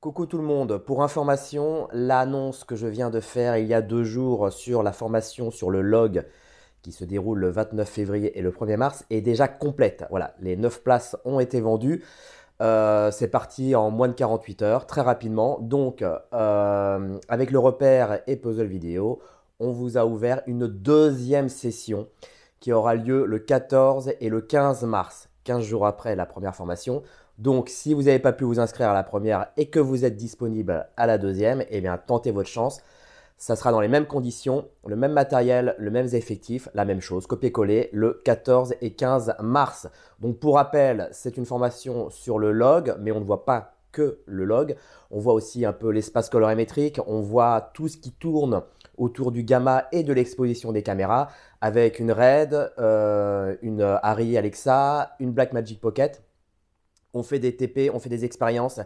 Coucou tout le monde, pour information, l'annonce que je viens de faire il y a deux jours sur la formation sur le log qui se déroule le 29 février et le 1er mars est déjà complète. Voilà, les 9 places ont été vendues. Euh, c'est parti en moins de 48 heures, très rapidement. Donc, euh, avec le repère et puzzle vidéo, on vous a ouvert une deuxième session qui aura lieu le 14 et le 15 mars. 15 jours après la première formation, donc, si vous n'avez pas pu vous inscrire à la première et que vous êtes disponible à la deuxième, eh bien, tentez votre chance. Ça sera dans les mêmes conditions, le même matériel, le même effectif, la même chose, copier-coller le 14 et 15 mars. Donc, pour rappel, c'est une formation sur le log, mais on ne voit pas que le log. On voit aussi un peu l'espace colorimétrique, on voit tout ce qui tourne autour du gamma et de l'exposition des caméras avec une RED, euh, une euh, Arri Alexa, une Black Magic Pocket on fait des TP, on fait des expériences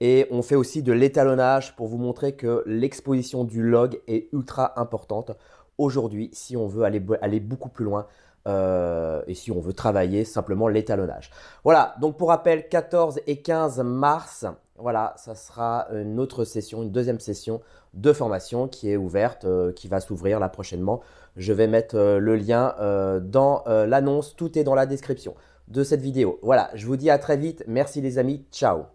et on fait aussi de l'étalonnage pour vous montrer que l'exposition du log est ultra importante aujourd'hui si on veut aller, beaucoup plus loin euh, et si on veut travailler simplement l'étalonnage. Voilà, donc pour rappel, 14 et 15 mars, voilà, ça sera une autre session, une deuxième session de formation qui est ouverte, euh, qui va s'ouvrir là prochainement. Je vais mettre euh, le lien dans l'annonce, tout est dans la description de cette vidéo. Voilà, je vous dis à très vite. Merci les amis. Ciao